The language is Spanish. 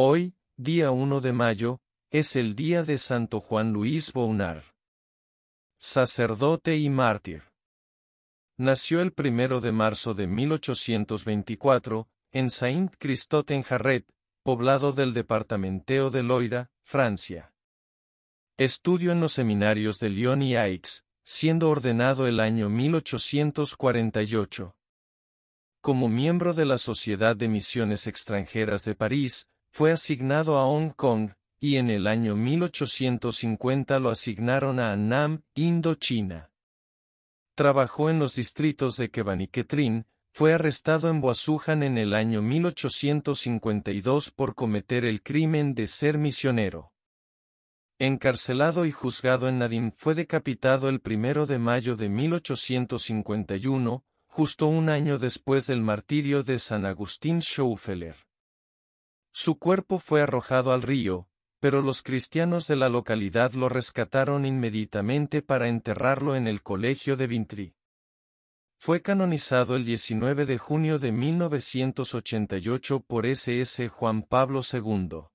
Hoy, día 1 de mayo, es el día de Santo Juan Luis Bounar. Sacerdote y mártir. Nació el 1 de marzo de 1824, en Saint-Christot-en-Jarret, poblado del departamento de Loira, Francia. Estudió en los seminarios de Lyon y Aix, siendo ordenado el año 1848. Como miembro de la Sociedad de Misiones Extranjeras de París, fue asignado a Hong Kong, y en el año 1850 lo asignaron a Annam, Indochina. Trabajó en los distritos de Keban y Ketrin, fue arrestado en Boazujan en el año 1852 por cometer el crimen de ser misionero. Encarcelado y juzgado en Nadim fue decapitado el primero de mayo de 1851, justo un año después del martirio de San Agustín Schaufeler. Su cuerpo fue arrojado al río, pero los cristianos de la localidad lo rescataron inmediatamente para enterrarlo en el colegio de Vintry. Fue canonizado el 19 de junio de 1988 por SS Juan Pablo II.